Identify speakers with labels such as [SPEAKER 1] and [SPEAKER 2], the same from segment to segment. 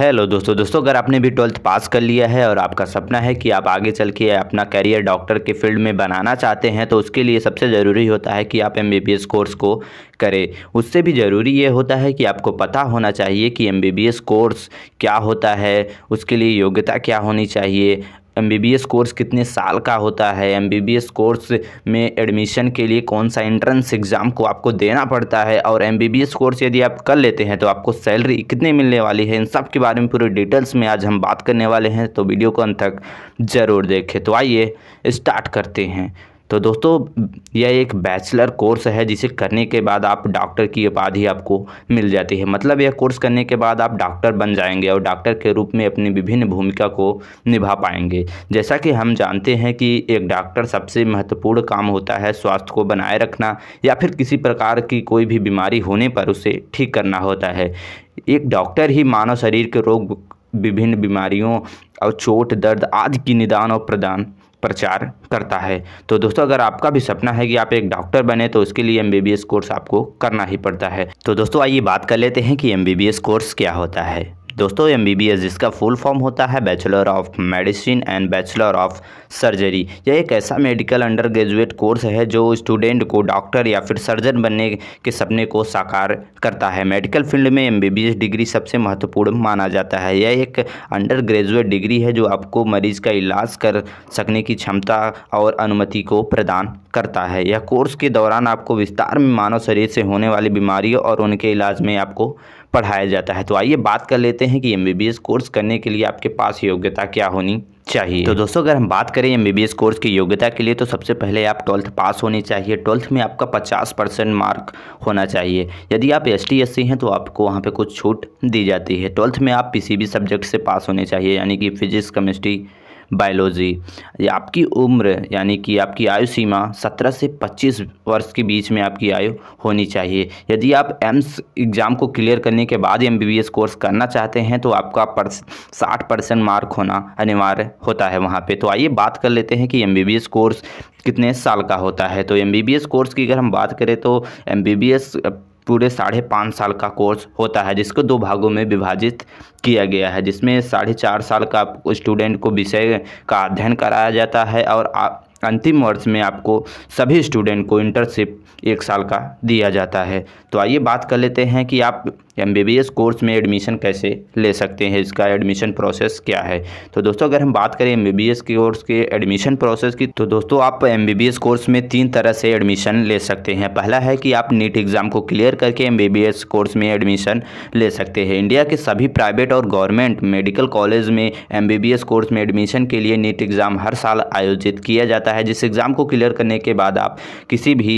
[SPEAKER 1] hello दोस्तों दोस्तों अगर आपने भी ट्वेल्थ पास कर लिया है और आपका सपना है कि आप आगे चल के अपना करियर डॉक्टर के फील्ड में बनाना चाहते हैं तो उसके लिए सबसे ज़रूरी होता है कि आप एमबीबीएस कोर्स को करें उससे भी ज़रूरी ये होता है कि आपको पता होना चाहिए कि एमबीबीएस कोर्स क्या होता है उसके लिए योग्यता क्या होनी चाहिए एमबीबीएस कोर्स कितने साल का होता है एमबीबीएस कोर्स में एडमिशन के लिए कौन सा एंट्रेंस एग्ज़ाम को आपको देना पड़ता है और एमबीबीएस कोर्स यदि आप कर लेते हैं तो आपको सैलरी कितने मिलने वाली है इन सब के बारे में पूरे डिटेल्स में आज हम बात करने वाले हैं तो वीडियो को अंत तक ज़रूर देखें तो आइए स्टार्ट करते हैं तो दोस्तों यह एक बैचलर कोर्स है जिसे करने के बाद आप डॉक्टर की उपाधि आपको मिल जाती है मतलब यह कोर्स करने के बाद आप डॉक्टर बन जाएंगे और डॉक्टर के रूप में अपनी विभिन्न भूमिका को निभा पाएंगे जैसा कि हम जानते हैं कि एक डॉक्टर सबसे महत्वपूर्ण काम होता है स्वास्थ्य को बनाए रखना या फिर किसी प्रकार की कोई भी बीमारी होने पर उसे ठीक करना होता है एक डॉक्टर ही मानव शरीर के रोग विभिन्न बीमारियों और चोट दर्द आदि की निदान और प्रदान प्रचार करता है तो दोस्तों अगर आपका भी सपना है कि आप एक डॉक्टर बने तो उसके लिए एम कोर्स आपको करना ही पड़ता है तो दोस्तों आइए बात कर लेते हैं कि एम कोर्स क्या होता है दोस्तों एम जिसका फुल फॉर्म होता है bachelor of medicine and bachelor of surgery यह एक ऐसा मेडिकल अंडर ग्रेजुएट कोर्स है जो स्टूडेंट को डॉक्टर या फिर सर्जन बनने के सपने को साकार करता है मेडिकल फील्ड में एम डिग्री सबसे महत्वपूर्ण माना जाता है यह एक अंडर ग्रेजुएट डिग्री है जो आपको मरीज का इलाज कर सकने की क्षमता और अनुमति को प्रदान करता है यह कोर्स के दौरान आपको विस्तार में मानव शरीर से होने वाली बीमारियों और उनके इलाज में आपको पढ़ाया जाता है तो आइए बात कर लेते हैं कि एम कोर्स करने के लिए आपके पास योग्यता क्या होनी चाहिए तो दोस्तों अगर हम बात करें एम कोर्स की योग्यता के लिए तो सबसे पहले आप ट्वेल्थ पास होनी चाहिए ट्वेल्थ में आपका 50 परसेंट मार्क होना चाहिए यदि आप एस टी हैं तो आपको वहाँ पे कुछ छूट दी जाती है ट्वेल्थ में आप किसी भी सब्जेक्ट से पास होने चाहिए यानी कि फिजिक्स केमिस्ट्री बायोलॉजी आपकी उम्र यानी कि आपकी आयु सीमा 17 से 25 वर्ष के बीच में आपकी आयु होनी चाहिए यदि आप एम्स एग्ज़ाम को क्लियर करने के बाद एम कोर्स करना चाहते हैं तो आपका साठ परसेंट मार्क होना अनिवार्य होता है वहाँ पर तो आइए बात कर लेते हैं कि एम कोर्स कितने साल का होता है तो एम कोर्स की अगर हम बात करें तो एम पूरे साढ़े पाँच साल का कोर्स होता है जिसको दो भागों में विभाजित किया गया है जिसमें साढ़े चार साल का स्टूडेंट को विषय का अध्ययन कराया जाता है और अंतिम वर्ष में आपको सभी स्टूडेंट को इंटर्नशिप एक साल का दिया जाता है तो आइए बात कर लेते हैं कि आप M B B S course में एडमिशन कैसे ले सकते हैं इसका एडमिशन प्रोसेस क्या है तो दोस्तों अगर हम बात करें M B B S course के एडमिशन प्रोसेस की तो दोस्तों आप M B B S course में तीन तरह से एडमिशन ले सकते हैं पहला है कि आप नीट एग्ज़ाम को क्लियर करके M B B S course में एडमिशन ले सकते हैं इंडिया के सभी प्राइवेट और गवर्नमेंट मेडिकल कॉलेज में M B B S course में एडमिशन के लिए नीट एग्ज़ाम हर साल आयोजित किया जाता जाता है जिस एग्ज़ाम को क्लियर करने के बाद आप किसी भी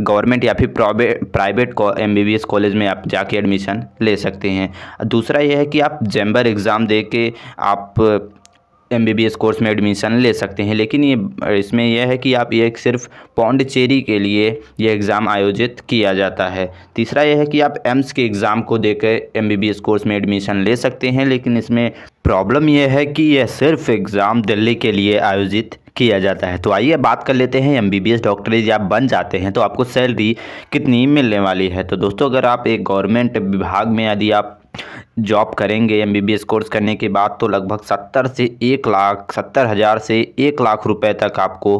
[SPEAKER 1] गवर्नमेंट या फिर प्राइवेट एम बी कॉलेज में आप जाके एडमिशन ले सकते हैं दूसरा यह है कि आप जैम्बर एग्ज़ाम दे के आप M B B S course में एडमिशन ले सकते हैं लेकिन ये इसमें यह है कि आप ये सिर्फ पौंडचेरी के लिए यह एग्ज़ाम आयोजित किया जाता है तीसरा यह है कि आप एम्स के एग्ज़ाम को देकर M B B S course में एडमिशन ले सकते हैं लेकिन इसमें प्रॉब्लम यह है कि यह सिर्फ एग्ज़ाम दिल्ली के लिए आयोजित किया जाता है तो आइए बात कर लेते हैं एम डॉक्टर यदि आप बन जाते हैं तो आपको सैलरी कितनी मिलने वाली है तो दोस्तों अगर आप एक गवर्नमेंट विभाग में यदि आप जॉब करेंगे एमबीबीएस कोर्स करने के बाद तो लगभग सत्तर से एक लाख सत्तर हज़ार से एक लाख रुपए तक आपको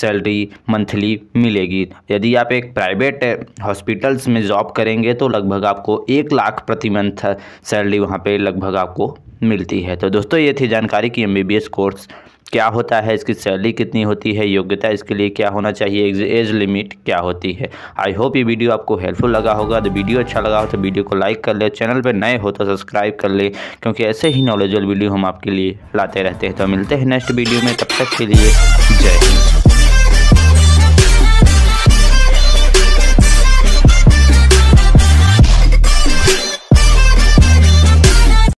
[SPEAKER 1] सैलरी मंथली मिलेगी यदि आप एक प्राइवेट हॉस्पिटल्स में जॉब करेंगे तो लगभग आपको एक लाख प्रति मंथ सैलरी वहाँ पे लगभग आपको मिलती है तो दोस्तों ये थी जानकारी कि एस कोर्स क्या होता है इसकी सैलरी कितनी होती है योग्यता इसके लिए क्या होना चाहिए एज लिमिट क्या होती है आई होप ये वीडियो आपको हेल्पफुल लगा होगा तो वीडियो अच्छा लगा हो तो वीडियो को लाइक कर ले चैनल पर नए हो तो सब्सक्राइब कर ले क्योंकि ऐसे ही नॉलेजल वीडियो हम आपके लिए लाते रहते हैं तो मिलते हैं नेक्स्ट वीडियो में तब तक के लिए